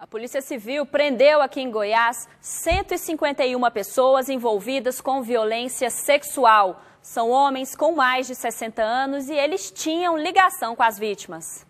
A Polícia Civil prendeu aqui em Goiás 151 pessoas envolvidas com violência sexual. São homens com mais de 60 anos e eles tinham ligação com as vítimas.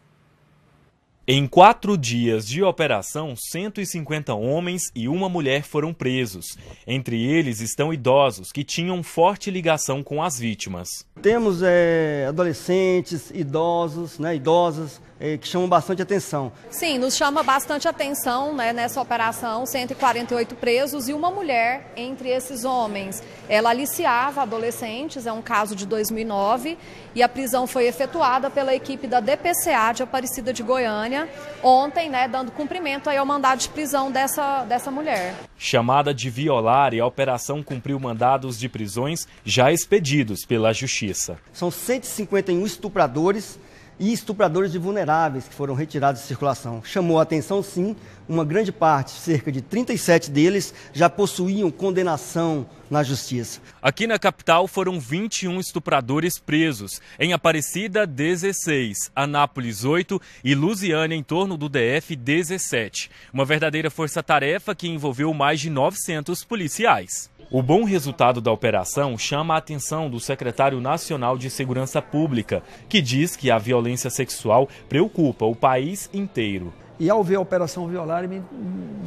Em quatro dias de operação, 150 homens e uma mulher foram presos. Entre eles estão idosos que tinham forte ligação com as vítimas. Temos é, adolescentes, idosos, né, idosas, é, que chamam bastante atenção. Sim, nos chama bastante atenção né, nessa operação, 148 presos e uma mulher entre esses homens. Ela aliciava adolescentes, é um caso de 2009, e a prisão foi efetuada pela equipe da DPCA de Aparecida de Goiânia, ontem, né, dando cumprimento aí ao mandado de prisão dessa, dessa mulher. Chamada de violar e a operação cumpriu mandados de prisões já expedidos pela Justiça. São 151 estupradores e estupradores de vulneráveis que foram retirados de circulação. Chamou a atenção, sim, uma grande parte, cerca de 37 deles, já possuíam condenação na justiça. Aqui na capital foram 21 estupradores presos. Em Aparecida, 16. Anápolis, 8. E Lusiana, em torno do DF, 17. Uma verdadeira força-tarefa que envolveu mais de 900 policiais. O bom resultado da operação chama a atenção do secretário nacional de Segurança Pública, que diz que a violência sexual preocupa o país inteiro. E ao ver a Operação Violar, me,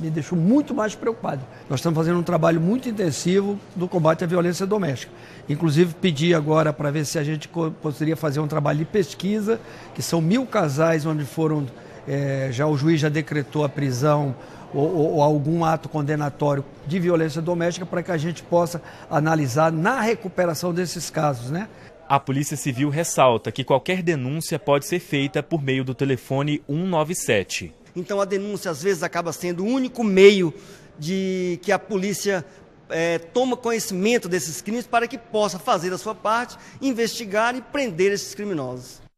me deixou muito mais preocupado. Nós estamos fazendo um trabalho muito intensivo do combate à violência doméstica. Inclusive, pedi agora para ver se a gente poderia fazer um trabalho de pesquisa, que são mil casais onde foram, é, já o juiz já decretou a prisão ou, ou algum ato condenatório de violência doméstica para que a gente possa analisar na recuperação desses casos, né? A Polícia Civil ressalta que qualquer denúncia pode ser feita por meio do telefone 197. Então a denúncia às vezes acaba sendo o único meio de que a polícia é, toma conhecimento desses crimes para que possa fazer a sua parte, investigar e prender esses criminosos.